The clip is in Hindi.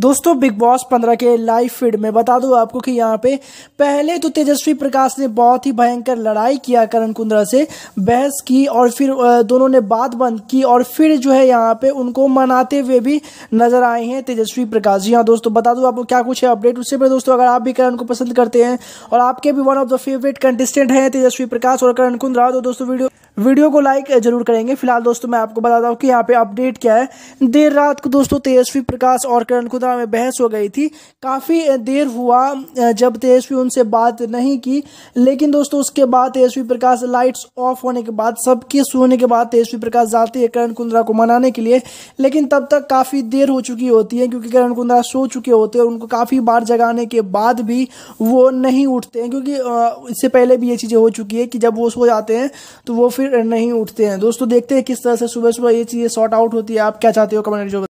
दोस्तों बिग बॉस पंद्रह के लाइव फीड में बता दूं आपको कि यहाँ पे पहले तो तेजस्वी प्रकाश ने बहुत ही भयंकर लड़ाई किया करण कुंद्रा से बहस की और फिर दोनों ने बात बंद की और फिर जो है यहाँ पे उनको मनाते हुए भी नजर आए हैं तेजस्वी प्रकाश जी हाँ दोस्तों बता दूं आपको क्या कुछ है अपडेट उससे पहले दोस्तों अगर आप भी करण को पसंद करते हैं और आपके भी one of the favourite contestant हैं तेजस्वी प्रकाश और करण कुंद्रा तो दोस्तों वीडियो वीडियो को लाइक जरूर करेंगे फिलहाल दोस्तों मैं आपको बताता हूँ कि यहाँ पे अपडेट क्या है देर रात को दोस्तों तेजस्वी प्रकाश और करण खुदरा में बहस हो गई थी काफ़ी देर हुआ जब तेजस्वी उनसे बात नहीं की लेकिन दोस्तों उसके बाद तेजस्वी प्रकाश लाइट्स ऑफ होने के बाद सबके सोने के बाद तेजस्वी प्रकाश जाते हैं करण कुंद्रा को मनाने के लिए लेकिन तब तक काफ़ी देर हो चुकी होती है क्योंकि करण कुंद्रा सो चुके होते हैं और उनको काफ़ी बार जगाने के बाद भी वो नहीं उठते हैं क्योंकि इससे पहले भी ये चीज़ें हो चुकी है कि जब वो सो जाते हैं तो वो फिर नहीं उठते हैं दोस्तों देखते हैं किस तरह से सुबह सुबह ये चीज़ें सॉर्ट आउट होती है आप क्या चाहते हो कमेंट जो